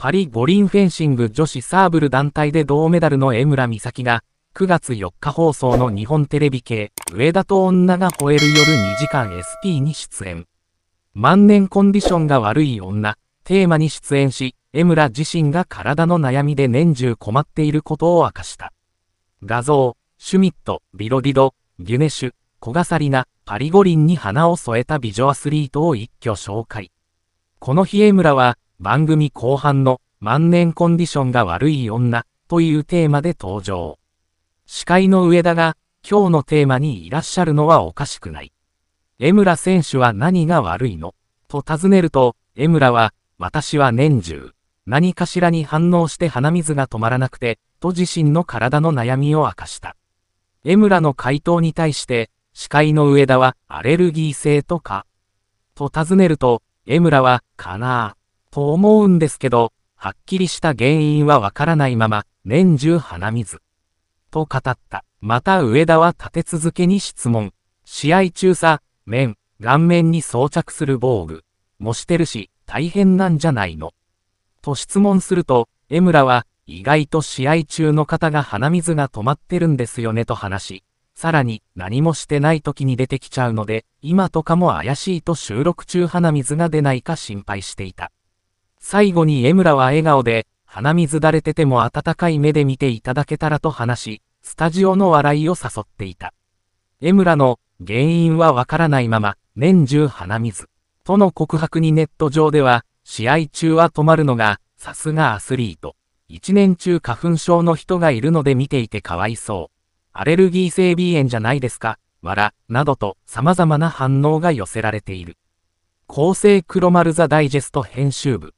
パリ五輪フェンシング女子サーブル団体で銅メダルの江村美咲が、9月4日放送の日本テレビ系、上田と女が吠える夜2時間 SP に出演。万年コンディションが悪い女、テーマに出演し、江村自身が体の悩みで年中困っていることを明かした。画像、シュミット、ビロディド、ギュネシュ、小ガサリナ、パリ五輪に花を添えた美女アスリートを一挙紹介。この日江村は、番組後半の万年コンディションが悪い女というテーマで登場。司会の上田が今日のテーマにいらっしゃるのはおかしくない。江村選手は何が悪いのと尋ねると、江村は私は年中、何かしらに反応して鼻水が止まらなくて、と自身の体の悩みを明かした。江村の回答に対して、司会の上田はアレルギー性とか、と尋ねると、江村は、かなぁ、と思うんですけど、はっきりした原因はわからないまま、年中鼻水。と語った。また上田は立て続けに質問。試合中さ、面、顔面に装着する防具、もしてるし、大変なんじゃないの。と質問すると、江村は、意外と試合中の方が鼻水が止まってるんですよねと話し、さらに何もしてない時に出てきちゃうので、今とかも怪しいと収録中鼻水が出ないか心配していた。最後に江村は笑顔で、鼻水だれてても温かい目で見ていただけたらと話し、スタジオの笑いを誘っていた。江村の、原因はわからないまま、年中鼻水。との告白にネット上では、試合中は止まるのが、さすがアスリート。一年中花粉症の人がいるので見ていてかわいそう。アレルギー性鼻炎じゃないですか、わら、などと様々な反応が寄せられている。厚生黒丸ザダイジェスト編集部。